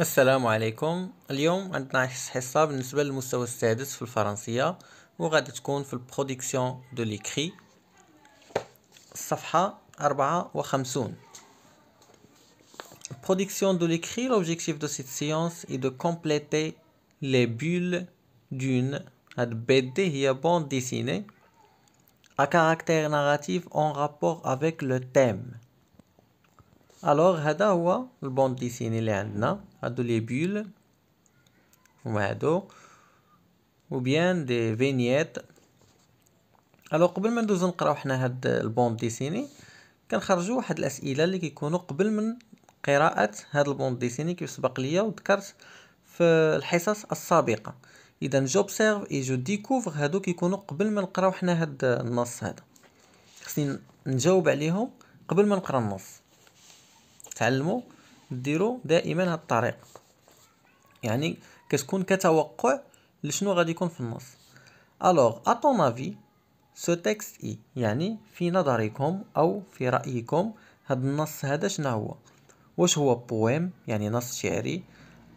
Assalamu alaikum, aujourd'hui nous allons parler du moustache de la France. Nous allons être de la production de l'écrit. Safha, Araba et production de l'écrit, l'objectif de cette séance est de compléter les bulles d'une bande dessinée à caractère narratif en rapport avec le thème. الوغ هذا هو البوند ديسيني اللي عندنا هادو لي بول هما هادو وبيان دي فينيات الو قبل ما ندوزو نقراو حنا هاد البوند ديسيني كنخرجو واحد الاسئله اللي كيكونوا قبل من قراءه هاد البوند ديسيني كيف سبق ليا وذكرت في الحصص السابقه اذا جوبسيرف اي جو ديكوفر هادو كيكونوا قبل ما نقراو حنا هاد النص هذا خصني نجاوب عليهم قبل ما نقرا النص تعلموا ديروا دائما هاد الطريق يعني كتكون كتوقع لشنو غادي يكون في النص الوغ اتون افي سو تكست اي يعني في نظركم او في رايكم هاد النص هذا شنو هو واش هو بويم يعني نص شعري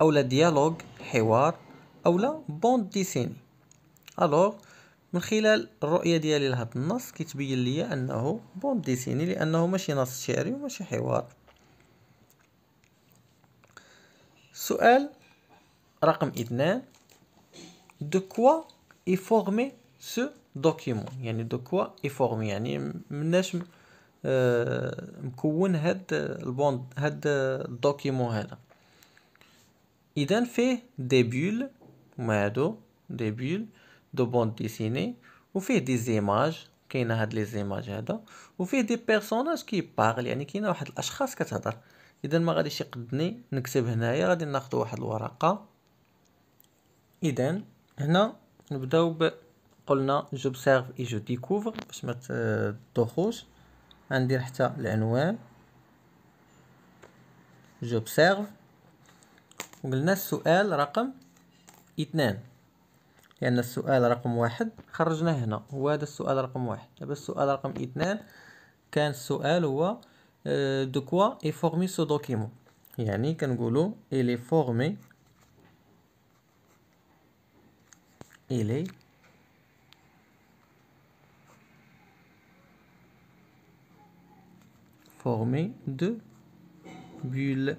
او لا ديالوج حوار او لا بوند ديسيني الوغ من خلال الرؤيه ديالي لهاد النص كيتبين ليا انه بوند ديسيني لانه ماشي نص شعري وماشي حوار سؤال رقم اثنان دو كوا اي فورمي سو دوكيمون يعني دو كوا اي فورمي يعني مناش آه، مكون هاد البوند هاد الدوكيمون هذا اذا فيه دي بول هما هادو دي بول دو بوند ديسيني وفيه دي زيماج كاينه هاد لي زيماج هذا وفيه دي بيرسوناج كي بارل يعني كاينه واحد الاشخاص كتهضر اذا ما غاديش يقدني نكتب هنايا غادي ناخذ واحد الورقه اذا هنا نبداو ب قلنا جوبسيرف اي جو ديكوفر باش ما تدوخوش غندير حتى العنوان جوبسيرف وقلنا السؤال رقم اثنان لان السؤال رقم واحد خرجناه هنا هو هذا السؤال رقم واحد دابا السؤال رقم اثنان كان السؤال هو Euh, de quoi est formé ce document Yannick كنقولوا il est formé il est formé de bulles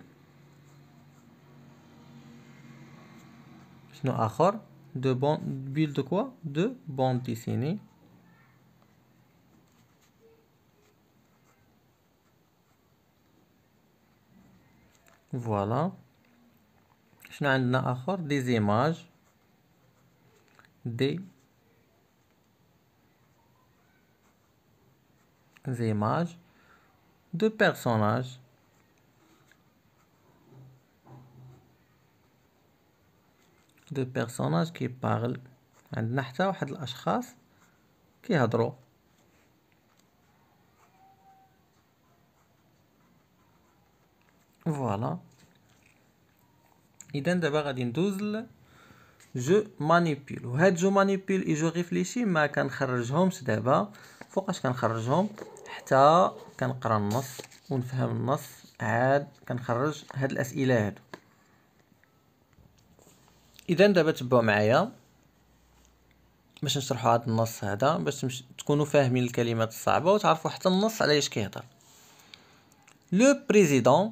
Sinon, encore. de bulles de quoi de bandes dessinées فوالا شنو عندنا اخر دي زيماج دي زيماج دو بيرسوناج دو بيرسوناج كي بارل عندنا حتى واحد الاشخاص كيهضروا فوالا اذا دابا غادي ندوز ل جو مانيبيل وهاد جو مانيبيل اي جو ريفليشي ما كنخرجهمش دابا فوقاش كنخرجهم حتى كنقرا النص ونفهم النص عاد كنخرج هاد الاسئله هادو اذا دابا تبعوا معايا باش نشرحوا هاد النص هذا باش مش تكونوا فاهمين الكلمات الصعبه وتعرفوا حتى النص على ايش كيهضر لو بريزيدون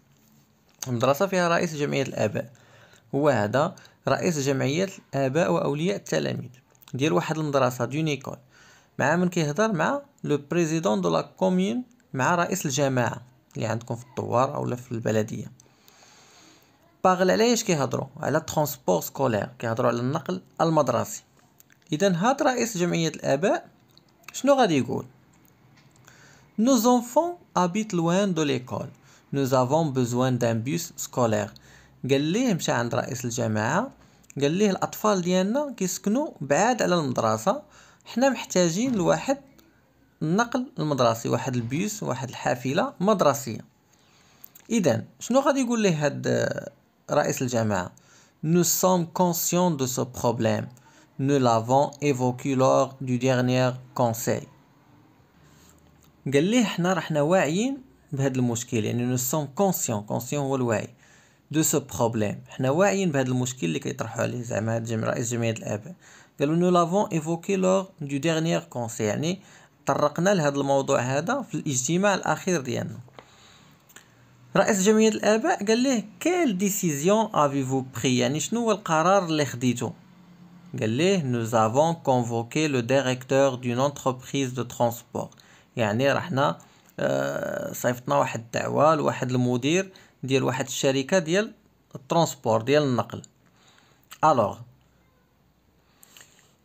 المدرسة فيها رئيس جمعية الآباء هو هذا رئيس جمعية الآباء وأولياء التلاميذ ديال واحد المدرسة دون إيكول مع من كيهضر مع لو بريزيدون دو لا كومين مع رئيس الجماعة اللي عندكم في الدوار أو في البلدية باغل علاش كيهضروا على ترونسبور سكولير كيهضروا على النقل المدرسي اذا هاد رئيس جمعيه الاباء شنو غادي يقول نو زونفون ابيت لوان دو ليكول nous avons besoin d'un bus scolaire قال ليه مشى عند رئيس الجامعة قال ليه الأطفال ديالنا كيسكنوا بعاد على المدرسة حنا محتاجين لواحد النقل المدرسي واحد البيوس واحد الحافلة مدرسية إذا شنو غادي يقول ليه هاد رئيس الجامعة نو سوم كونسيون دو سو بروبليم نو لافون ايفوكي لوغ دو ديغنييغ conseil. قال ليه حنا رحنا واعيين Nous sommes conscients de ce problème. Nous l'avons évoqué lors du dernier conseil. Quelle décision avez-vous prise Nous avons convoqué le directeur d'une entreprise de transport. آه، صيفطنا واحد الدعوه لواحد المدير ديال واحد الشركه ديال الترونسبور ديال النقل الوغ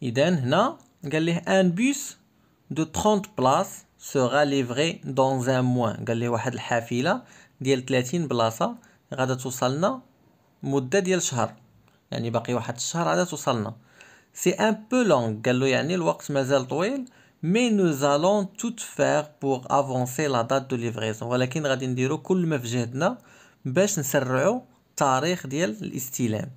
اذا هنا قال ليه ان بوس دو 30 بلاص سوغا ليفري دون ان موان قال ليه واحد الحافله ديال 30 بلاصه غادا توصلنا مده ديال شهر يعني باقي واحد الشهر عاد توصلنا سي ان بو لونغ قال له يعني الوقت مازال طويل مي نو زالون توت فير بور افونسي لا دات دو ليفريزون ولكن غادي نديرو كل ما في جهدنا باش نسرعو التاريخ ديال الاستلام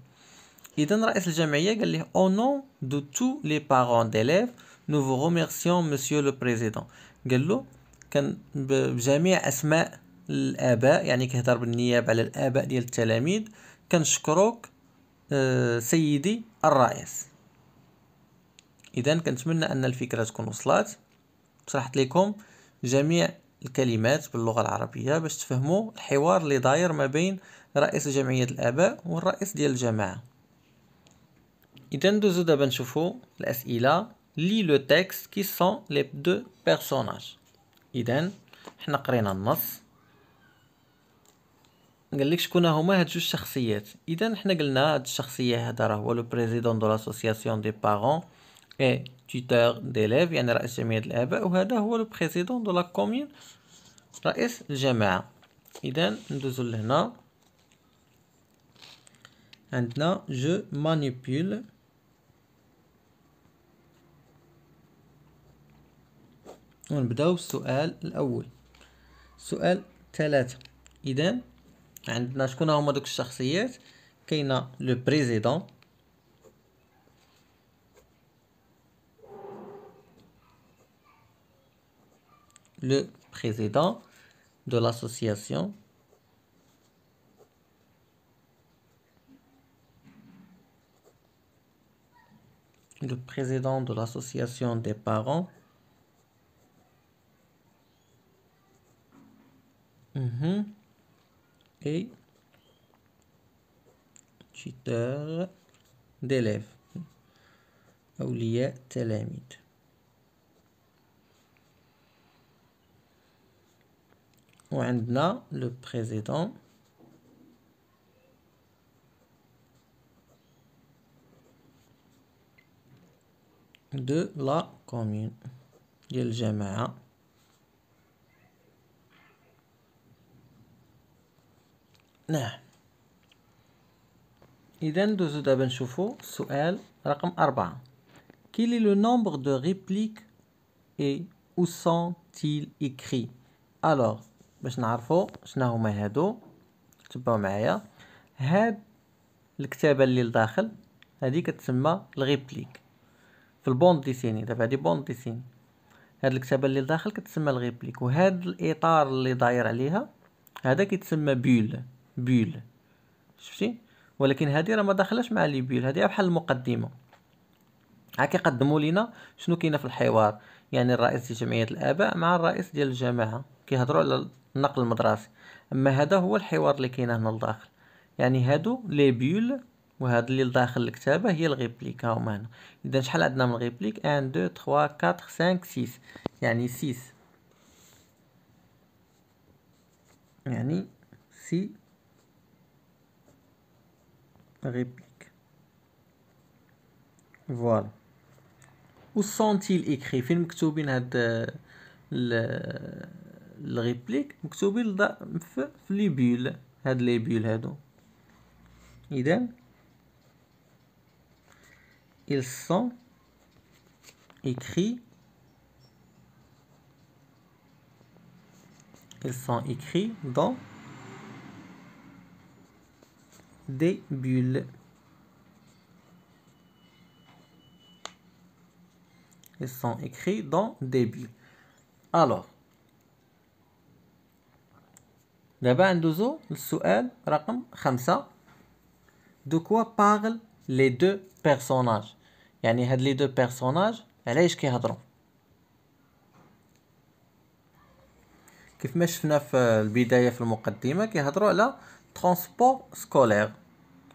اذا رئيس الجمعيه قال ليه او نو دو تو لي بارون ديليف نو فو روميرسيون مسيو لو بريزيدون قال له كان بجميع اسماء الاباء يعني كيهضر بالنيابه على الاباء ديال التلاميذ كنشكروك سيدي الرئيس اذا كنتمنى ان الفكره تكون وصلت شرحت لكم جميع الكلمات باللغه العربيه باش تفهموا الحوار اللي داير ما بين رئيس جمعيه الاباء والرئيس ديال الجماعه اذا ندوزو دابا نشوفوا الاسئله لي لو تيكست كي سون لي دو بيرسوناج اذا حنا قرينا النص قال لك شكون هما هاد جوج شخصيات اذا حنا قلنا هاد الشخصيه هذا راه هو لو بريزيدون دو لاسوسياسيون دي بارون تيتور ديليف يعني رئيس جمعية الآباء وهذا هو لو بريزيدون دو لا كومين رئيس الجماعة إذا ندوزو لهنا عندنا جو مانيبيول ونبداو بالسؤال الأول سؤال ثلاثة إذا عندنا شكون هما دوك الشخصيات كاينه لو بريزيدون le président de l'association le président de l'association des parents mhm. et tuteur d'élèves. Nous avons le président de la commune. Il y a le gamin. Oui. Donc, de Zoda Ben Choufou, question numéro 4. Quel est le nombre de répliques et où sont-ils écrits باش نعرفوا شنو هما هادو تبعوا معايا هاد الكتابه اللي لداخل هذه كتسمى الغيبليك في البوند ديسيني دابا هادي بوند ديسيني هاد الكتابه اللي لداخل كتسمى الغيبليك وهاد الاطار اللي داير عليها هذا كيتسمى بول بول شفتي ولكن هذه راه ما داخلاش مع لي بول هذه بحال المقدمه ها كيقدموا لينا شنو كاينه في الحوار يعني الرئيس ديال جمعيه الاباء مع الرئيس ديال الجماعه كيهضروا على النقل المدرسي اما هذا هو الحوار اللي كاين هنا لداخل يعني هادو لي بول وهاد اللي لداخل الكتابه هي الريبليك هما هنا اذا شحال عندنا من غيبليك 1 2 3 4 5 6 يعني 6 يعني سي غيبليك فوالا Voilà. Où sont-ils écrits Film que réplique مكتوبين في لي بول هاد لي هادو اذا ils sont écrits ils sont écrits dans des bulles ils sont écrits dans des bulles alors دابا ندوزو للسؤال رقم خمسة دو كوا باغل لي دو بيرسوناج يعني هاد لي دو بيرسوناج علاش كيهضروا كيف ما شفنا في البدايه في المقدمه كيهضروا على ترونسبور سكولير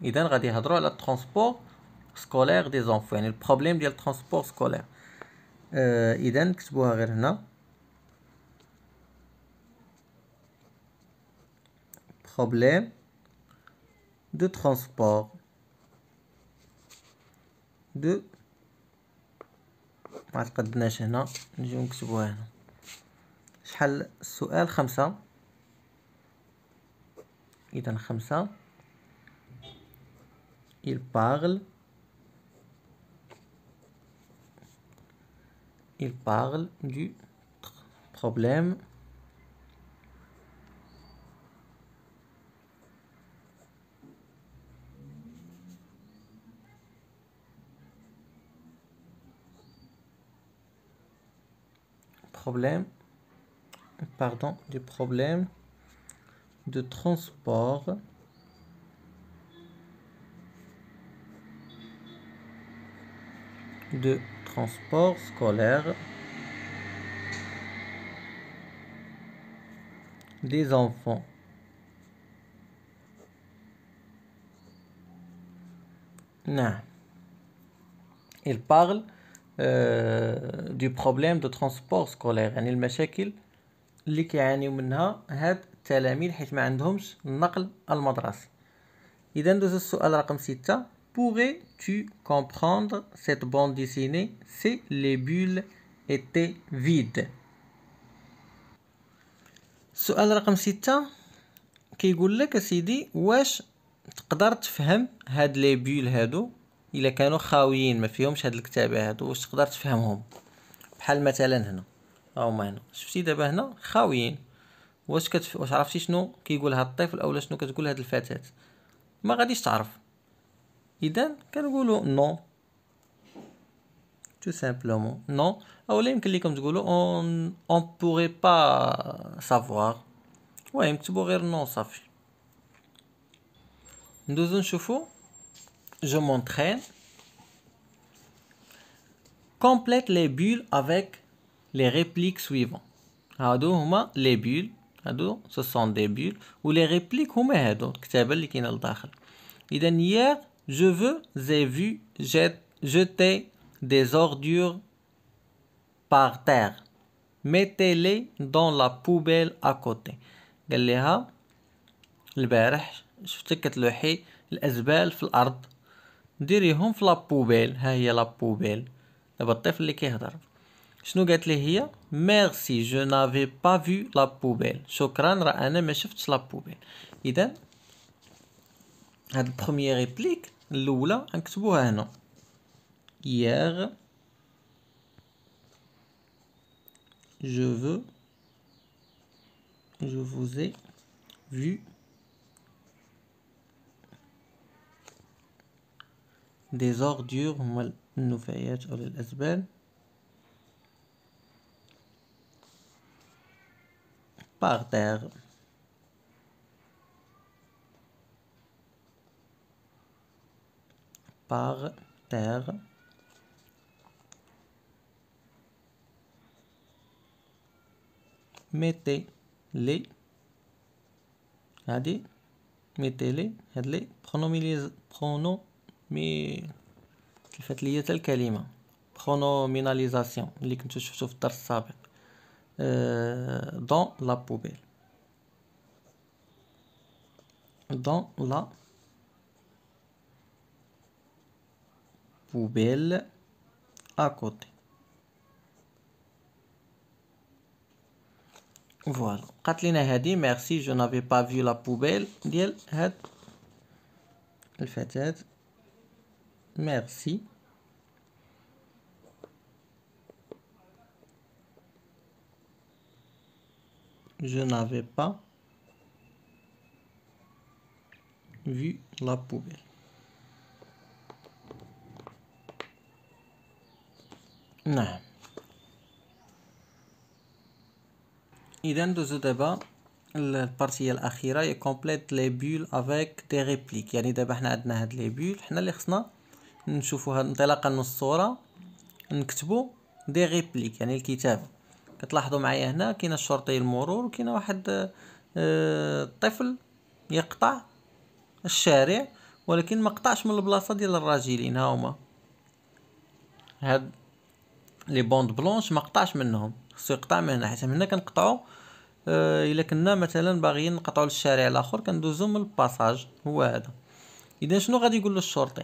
اذا غادي يهضروا على ترونسبور سكولير دي زونفو يعني البروبليم ديال ترونسبور سكولير آه، اذا كتبوها غير هنا problème de transport de ما تقدناش هنا نجيو نكتبوها هنا شحال السؤال خمسة اذا خمسة il parle il parle du problème problème, pardon, des problèmes de transport. de transport scolaire des enfants. Non. Il parle دو بروبليم دو ترونسبور سكولير يعني المشاكل اللي كيعانيو منها هاد التلاميذ حيت ما عندهمش النقل المدرسي اذا ندوز السؤال رقم ستة Pourrais-tu comprendre cette bande dessinée si les bulles étaient vides السؤال رقم ستة كيقول لك سيدي واش تقدر تفهم هاد لي بول هادو الا كانوا خاويين ما فيهمش هاد الكتابه هادو واش تقدر تفهمهم بحال مثلا هنا هما هنا شفتي دابا هنا خاويين واش كتف... واش عرفتي شنو كيقول هاد الطفل اولا شنو كتقول هاد الفتاه ما غاديش تعرف اذا كنقولوا نو تو سامبلومون نو اولا يمكن ليكم تقولوا اون اون بوغي با سافوار المهم تكتبوا غير نو صافي ندوزو نشوفو je m'entraîne, complète les bulles avec les répliques suivantes. les bulles, ce sont des bulles, ou les répliques, hier, je veux, j'ai vu, jeter des ordures par terre. Mettez-les dans la poubelle à côté. Dirigeons hum la poubelle. Ah, il la poubelle. D'abord, tu as fait le cas. Je vais vous dire Merci, je n'avais pas vu la poubelle. Je vais vous dire Je vais vous dire la poubelle. Idem. la première réplique Lola, un petit peu. Hier, je veux, je vous ai vu. des ordures nous النفايات les belles par terre par terre mettez les regardez mettez les les les mais il fait lié tel calima. Pronominalisation. Dans la poubelle. Dans la poubelle à côté. Voilà. Quand a dit merci, je n'avais pas vu la poubelle. Il fait tête. Merci. Je n'avais pas vu la poubelle. Non. Idem de ce débat, le partie al et complète les bulles avec des répliques. Il y a des bulles, les bulles, bulles, نشوفو هاد انطلاقا من الصوره نكتبو دي ريبليك يعني الكتاب كتلاحظوا معايا هنا كاين الشرطي المرور وكاين واحد آه، الطفل يقطع الشارع ولكن ما قطعش من البلاصه ديال الراجلين ها هما هاد لي بوند بلونش ما قطعش منهم خصو يقطع من هنا حيت من هنا كنقطعو آه، الا كنا مثلا باغيين نقطعو للشارع الاخر كندوزو من الباساج هو هذا اذا شنو غادي يقول له الشرطي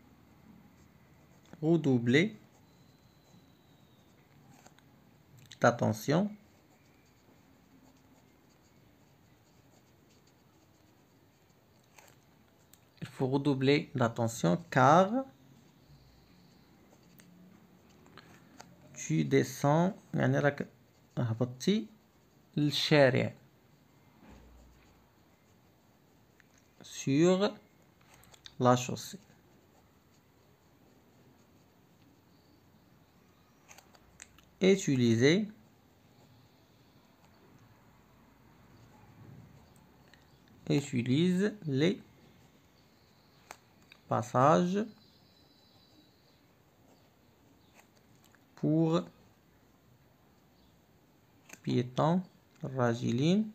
redoubler l'attention. Il faut redoubler l'attention car tu descends يعني راك ah, sur la chaussée utiliser utilise les passages pour piétons ragiline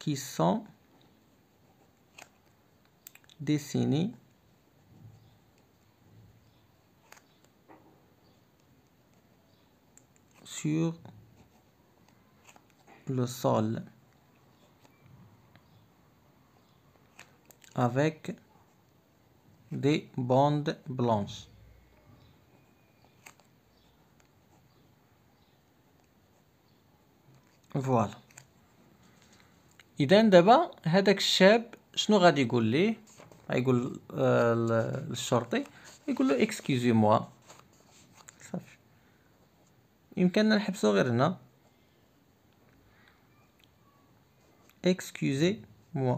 qui sont dessinés le sol avec des bandes blanches. Voilà. Et d'un débat, Hedek Sheb, je n'aurai radigoule, il le shorty, il dit excusez-moi. يمكننا نحبسو غير هنا اكسكوزي موا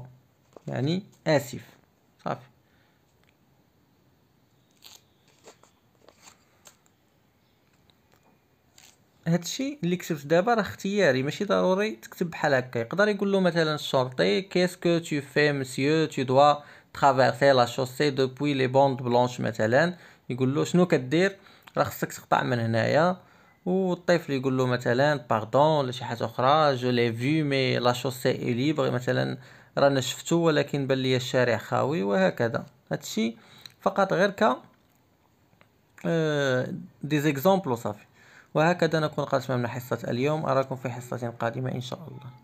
يعني اسف صافي هادشي اللي كتبت دابا راه اختياري ماشي ضروري تكتب بحال هكا يقدر يقول له مثلا الشرطي كيسكو تو في مسيو تو دوا ترافيرسي لا شوسي دوبوي لي بوند بلونش مثلا يقول له شنو كدير راه خصك تقطع من هنايا والطفل يقول له مثلا باردون ولا شي حاجه اخرى جو لي في مي لا شوسي اي مثلا رانا شفتو ولكن بان لي الشارع خاوي وهكذا هادشي فقط غير ك دي زيكزامبل وصافي وهكذا نكون قد من حصه اليوم اراكم في حصه قادمه ان شاء الله